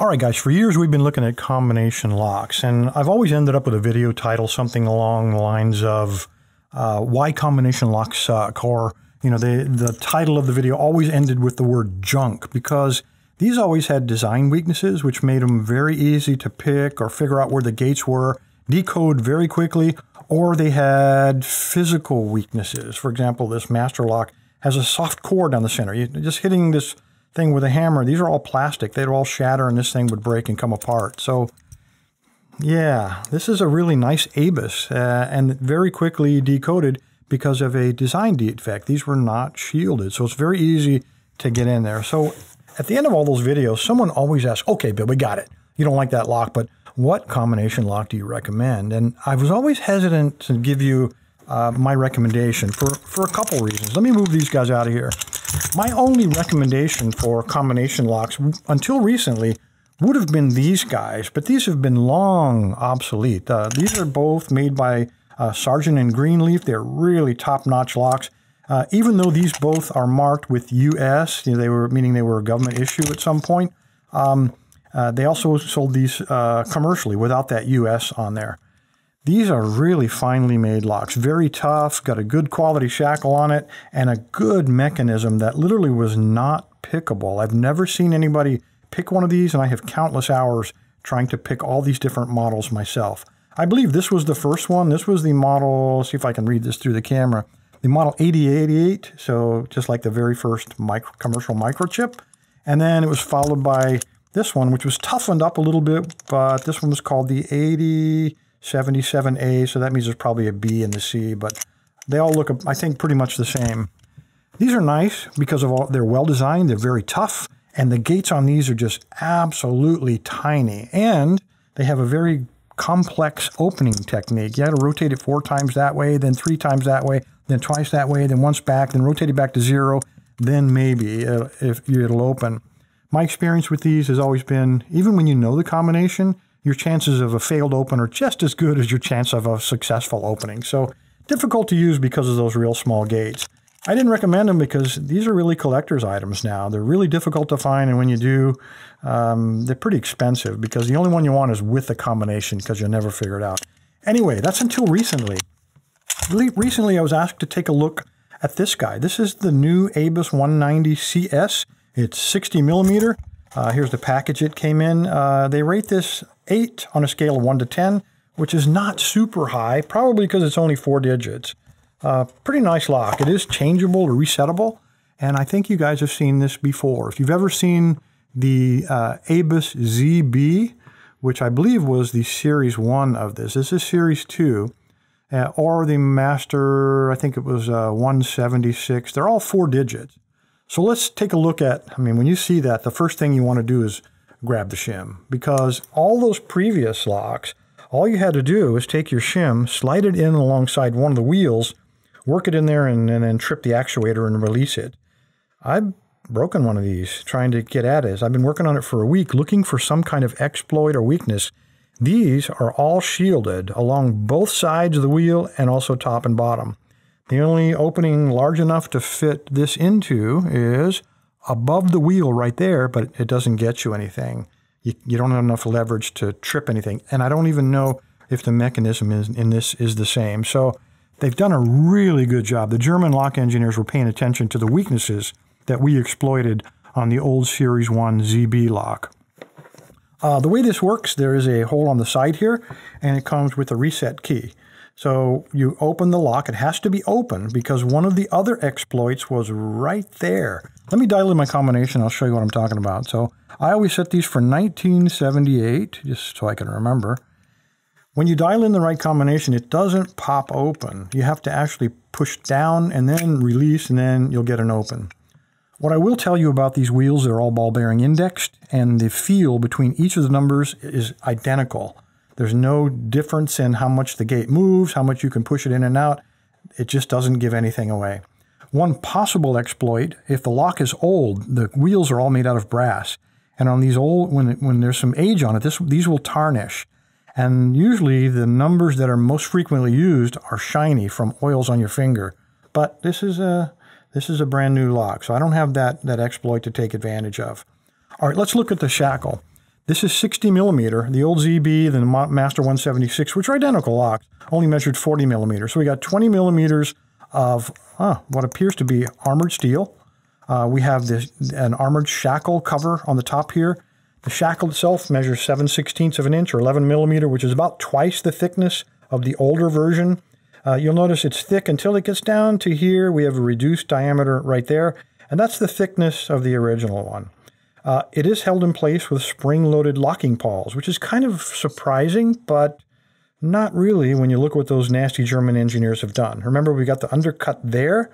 All right, guys, for years we've been looking at combination locks, and I've always ended up with a video title something along the lines of uh, Why Combination Locks Suck, or, you know, the, the title of the video always ended with the word junk because these always had design weaknesses, which made them very easy to pick or figure out where the gates were, decode very quickly, or they had physical weaknesses. For example, this master lock has a soft core down the center. You just hitting this thing with a hammer. These are all plastic. They'd all shatter and this thing would break and come apart. So yeah, this is a really nice ABIS uh, and very quickly decoded because of a design defect. These were not shielded. So it's very easy to get in there. So at the end of all those videos, someone always asks, okay, Bill, we got it. You don't like that lock, but what combination lock do you recommend? And I was always hesitant to give you uh, my recommendation for, for a couple reasons. Let me move these guys out of here. My only recommendation for combination locks until recently would have been these guys, but these have been long obsolete. Uh, these are both made by uh, Sargent and Greenleaf. They're really top-notch locks. Uh, even though these both are marked with U.S., you know, they were meaning they were a government issue at some point. Um, uh, they also sold these uh, commercially without that U.S. on there. These are really finely made locks, very tough, got a good quality shackle on it, and a good mechanism that literally was not pickable. I've never seen anybody pick one of these, and I have countless hours trying to pick all these different models myself. I believe this was the first one. This was the model, see if I can read this through the camera, the model 8088, so just like the very first micro, commercial microchip. And then it was followed by this one, which was toughened up a little bit, but this one was called the 80... 77A, so that means there's probably a B in the C, but they all look, I think, pretty much the same. These are nice because of all, they're well designed, they're very tough, and the gates on these are just absolutely tiny. And they have a very complex opening technique. You had to rotate it four times that way, then three times that way, then twice that way, then once back, then rotate it back to zero, then maybe uh, if you, it'll open. My experience with these has always been, even when you know the combination, your chances of a failed open are just as good as your chance of a successful opening. So difficult to use because of those real small gates. I didn't recommend them because these are really collector's items now. They're really difficult to find, and when you do, um, they're pretty expensive because the only one you want is with a combination because you'll never figure it out. Anyway, that's until recently. Recently, I was asked to take a look at this guy. This is the new Abus 190 CS. It's 60 millimeter. Uh, here's the package it came in. Uh, they rate this 8 on a scale of 1 to 10, which is not super high, probably because it's only four digits. Uh, pretty nice lock. It is changeable or resettable, and I think you guys have seen this before. If you've ever seen the uh, Abus ZB, which I believe was the Series 1 of this, this is Series 2, uh, or the Master, I think it was uh, 176. They're all four digits. So let's take a look at, I mean, when you see that, the first thing you want to do is grab the shim because all those previous locks, all you had to do was take your shim, slide it in alongside one of the wheels, work it in there, and, and then trip the actuator and release it. I've broken one of these trying to get at it. I've been working on it for a week looking for some kind of exploit or weakness. These are all shielded along both sides of the wheel and also top and bottom. The only opening large enough to fit this into is above the wheel right there, but it doesn't get you anything. You, you don't have enough leverage to trip anything. And I don't even know if the mechanism is, in this is the same. So they've done a really good job. The German lock engineers were paying attention to the weaknesses that we exploited on the old Series 1 ZB lock. Uh, the way this works, there is a hole on the side here, and it comes with a reset key. So you open the lock. It has to be open because one of the other exploits was right there. Let me dial in my combination. I'll show you what I'm talking about. So I always set these for 1978 just so I can remember. When you dial in the right combination, it doesn't pop open. You have to actually push down and then release, and then you'll get an open. What I will tell you about these wheels, they're all ball bearing indexed, and the feel between each of the numbers is identical. There's no difference in how much the gate moves, how much you can push it in and out. It just doesn't give anything away. One possible exploit, if the lock is old, the wheels are all made out of brass. And on these old, when, when there's some age on it, this, these will tarnish. And usually the numbers that are most frequently used are shiny from oils on your finger. But this is a, this is a brand new lock, so I don't have that, that exploit to take advantage of. All right, let's look at the shackle. This is 60 millimeter. The old ZB, the Master 176, which are identical locks, only measured 40 millimeter. So we got 20 millimeters of uh, what appears to be armored steel. Uh, we have this an armored shackle cover on the top here. The shackle itself measures 7 sixteenths of an inch or 11 millimeter, which is about twice the thickness of the older version. Uh, you'll notice it's thick until it gets down to here. We have a reduced diameter right there, and that's the thickness of the original one. Uh, it is held in place with spring-loaded locking paws, which is kind of surprising, but not really when you look what those nasty German engineers have done. Remember, we got the undercut there.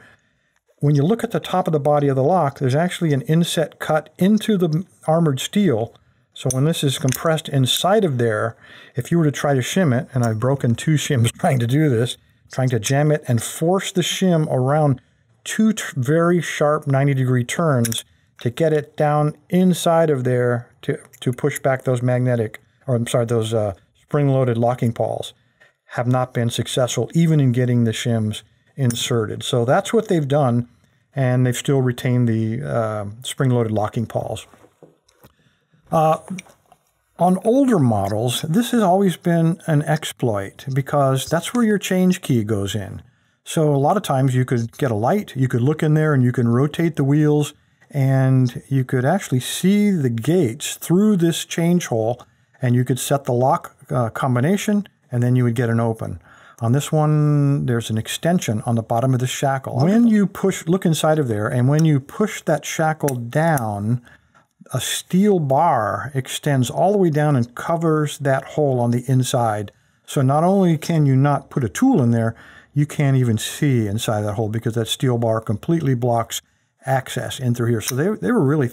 When you look at the top of the body of the lock, there's actually an inset cut into the armored steel. So when this is compressed inside of there, if you were to try to shim it, and I've broken two shims trying to do this, trying to jam it and force the shim around two very sharp 90 degree turns, to get it down inside of there to, to push back those magnetic, or I'm sorry, those uh, spring loaded locking paws have not been successful, even in getting the shims inserted. So that's what they've done, and they've still retained the uh, um, spring loaded locking paws. Uh, on older models, this has always been an exploit because that's where your change key goes in. So a lot of times you could get a light, you could look in there and you can rotate the wheels and you could actually see the gates through this change hole and you could set the lock uh, combination and then you would get an open. On this one, there's an extension on the bottom of the shackle. When you push, look inside of there, and when you push that shackle down, a steel bar extends all the way down and covers that hole on the inside. So not only can you not put a tool in there, you can't even see inside that hole because that steel bar completely blocks access in through here. So they, they were really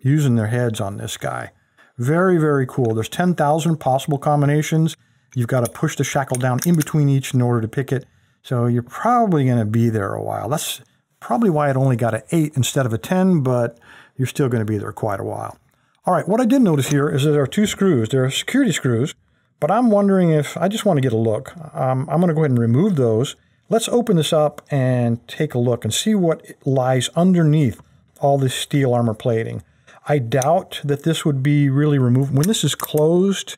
using their heads on this guy. Very, very cool. There's 10,000 possible combinations. You've got to push the shackle down in between each in order to pick it. So you're probably going to be there a while. That's probably why it only got an 8 instead of a 10, but you're still going to be there quite a while. All right, what I did notice here is that there are two screws. There are security screws, but I'm wondering if I just want to get a look. Um, I'm going to go ahead and remove those Let's open this up and take a look and see what lies underneath all this steel armor plating. I doubt that this would be really removed. When this is closed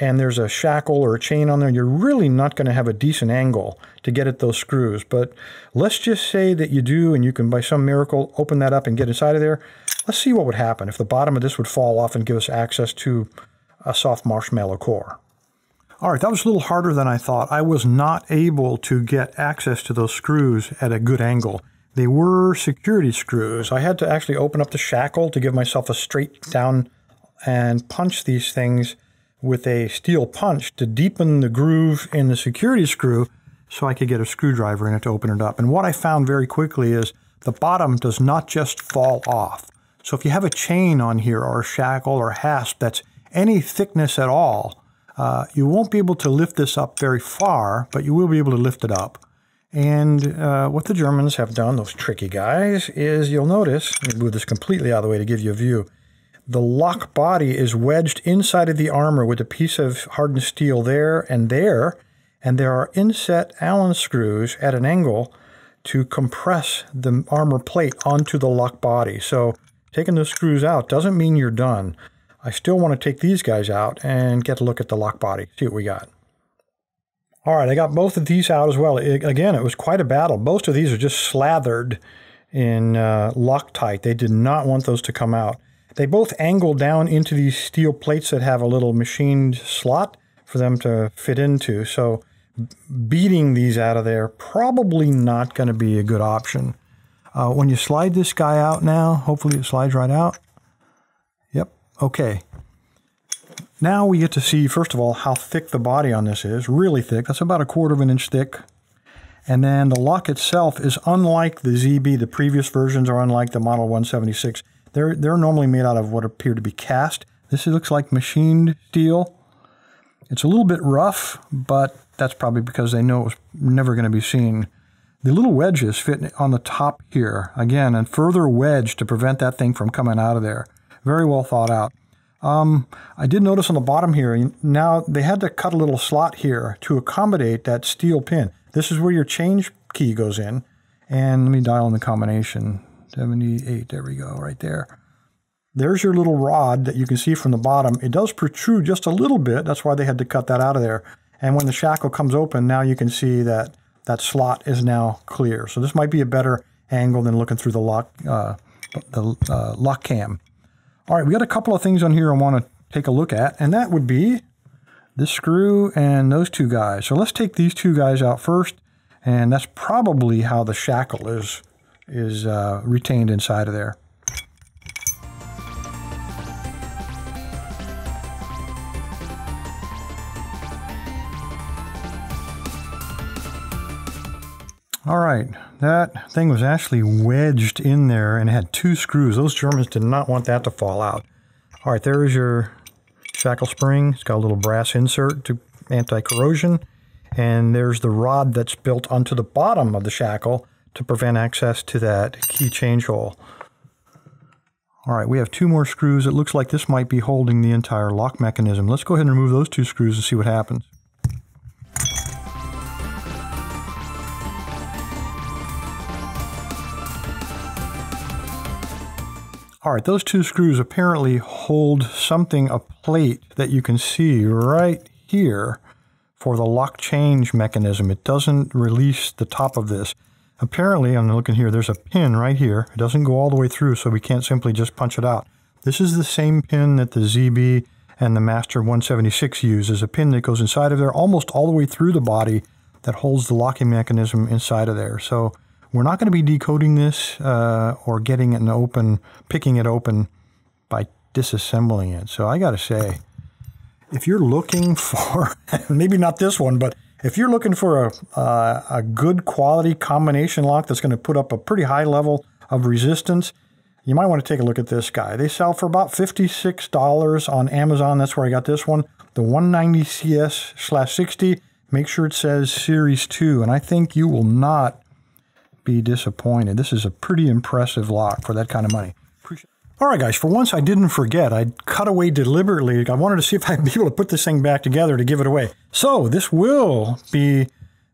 and there's a shackle or a chain on there, you're really not going to have a decent angle to get at those screws. But let's just say that you do and you can, by some miracle, open that up and get inside of there. Let's see what would happen if the bottom of this would fall off and give us access to a soft marshmallow core. All right, that was a little harder than I thought. I was not able to get access to those screws at a good angle. They were security screws. I had to actually open up the shackle to give myself a straight down and punch these things with a steel punch to deepen the groove in the security screw so I could get a screwdriver in it to open it up. And what I found very quickly is the bottom does not just fall off. So if you have a chain on here or a shackle or a hasp that's any thickness at all, uh, you won't be able to lift this up very far, but you will be able to lift it up. And uh, what the Germans have done, those tricky guys, is you'll notice, let me move this completely out of the way to give you a view. The lock body is wedged inside of the armor with a piece of hardened steel there and there, and there are inset Allen screws at an angle to compress the armor plate onto the lock body. So taking those screws out doesn't mean you're done. I still want to take these guys out and get a look at the lock body, see what we got. All right, I got both of these out as well. It, again, it was quite a battle. Most of these are just slathered in uh, Loctite. They did not want those to come out. They both angle down into these steel plates that have a little machined slot for them to fit into. So beating these out of there, probably not going to be a good option. Uh, when you slide this guy out now, hopefully it slides right out. Okay. Now we get to see, first of all, how thick the body on this is. Really thick. That's about a quarter of an inch thick. And then the lock itself is unlike the ZB. The previous versions are unlike the Model 176. They're, they're normally made out of what appear to be cast. This looks like machined steel. It's a little bit rough, but that's probably because they know it was never going to be seen. The little wedges fit on the top here, again, and further wedge to prevent that thing from coming out of there. Very well thought out. Um, I did notice on the bottom here, now they had to cut a little slot here to accommodate that steel pin. This is where your change key goes in. And let me dial in the combination 78. There we go, right there. There's your little rod that you can see from the bottom. It does protrude just a little bit. That's why they had to cut that out of there. And when the shackle comes open, now you can see that that slot is now clear. So this might be a better angle than looking through the lock, uh, the uh, lock cam. All right, we got a couple of things on here I want to take a look at, and that would be this screw and those two guys. So let's take these two guys out first, and that's probably how the shackle is, is uh, retained inside of there. All right, that thing was actually wedged in there and it had two screws. Those Germans did not want that to fall out. All right, there is your shackle spring. It's got a little brass insert to anti-corrosion. And there's the rod that's built onto the bottom of the shackle to prevent access to that key change hole. All right, we have two more screws. It looks like this might be holding the entire lock mechanism. Let's go ahead and remove those two screws and see what happens. All right, those two screws apparently hold something, a plate that you can see right here for the lock change mechanism. It doesn't release the top of this. Apparently, I'm looking here, there's a pin right here. It doesn't go all the way through, so we can't simply just punch it out. This is the same pin that the ZB and the Master 176 use. as a pin that goes inside of there, almost all the way through the body, that holds the locking mechanism inside of there. So we're not going to be decoding this uh, or getting it open, picking it open by disassembling it. So I got to say, if you're looking for, maybe not this one, but if you're looking for a, a good quality combination lock that's going to put up a pretty high level of resistance, you might want to take a look at this guy. They sell for about $56 on Amazon. That's where I got this one. The 190CS slash 60. Make sure it says Series 2. And I think you will not be disappointed. This is a pretty impressive lock for that kind of money. All right, guys, for once I didn't forget. I cut away deliberately. I wanted to see if I'd be able to put this thing back together to give it away. So this will be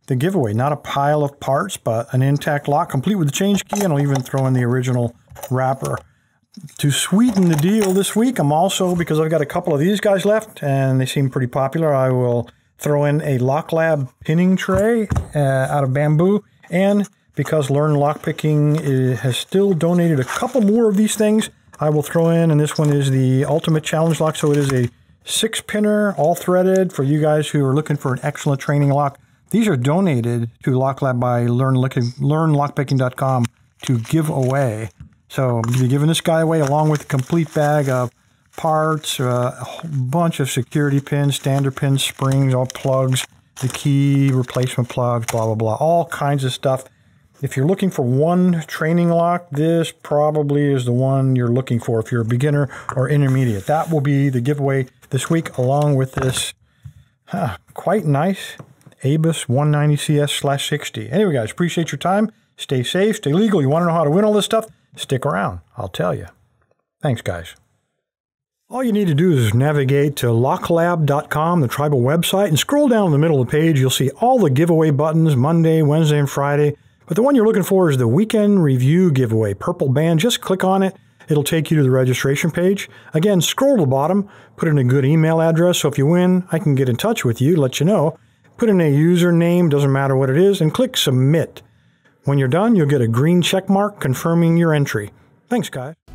the giveaway, not a pile of parts, but an intact lock complete with the change key, and I'll even throw in the original wrapper. To sweeten the deal this week, I'm also, because I've got a couple of these guys left, and they seem pretty popular, I will throw in a Lock Lab pinning tray uh, out of bamboo, and because Learn Lockpicking eh, has still donated a couple more of these things. I will throw in, and this one is the Ultimate Challenge Lock. So it is a six pinner, all threaded for you guys who are looking for an excellent training lock. These are donated to Lock Lab by Learn, LearnLockpicking.com to give away. So you're giving this guy away along with a complete bag of parts, uh, a bunch of security pins, standard pins, springs, all plugs, the key, replacement plugs, blah, blah, blah, all kinds of stuff. If you're looking for one training lock, this probably is the one you're looking for if you're a beginner or intermediate. That will be the giveaway this week along with this huh, quite nice Abus 190CS-60. Anyway, guys, appreciate your time. Stay safe, stay legal. You want to know how to win all this stuff? Stick around. I'll tell you. Thanks, guys. All you need to do is navigate to locklab.com, the tribal website, and scroll down in the middle of the page. You'll see all the giveaway buttons Monday, Wednesday, and Friday but the one you're looking for is the Weekend Review Giveaway Purple Band. Just click on it. It'll take you to the registration page. Again, scroll to the bottom, put in a good email address. So if you win, I can get in touch with you, let you know. Put in a username, doesn't matter what it is, and click submit. When you're done, you'll get a green check mark confirming your entry. Thanks, guys.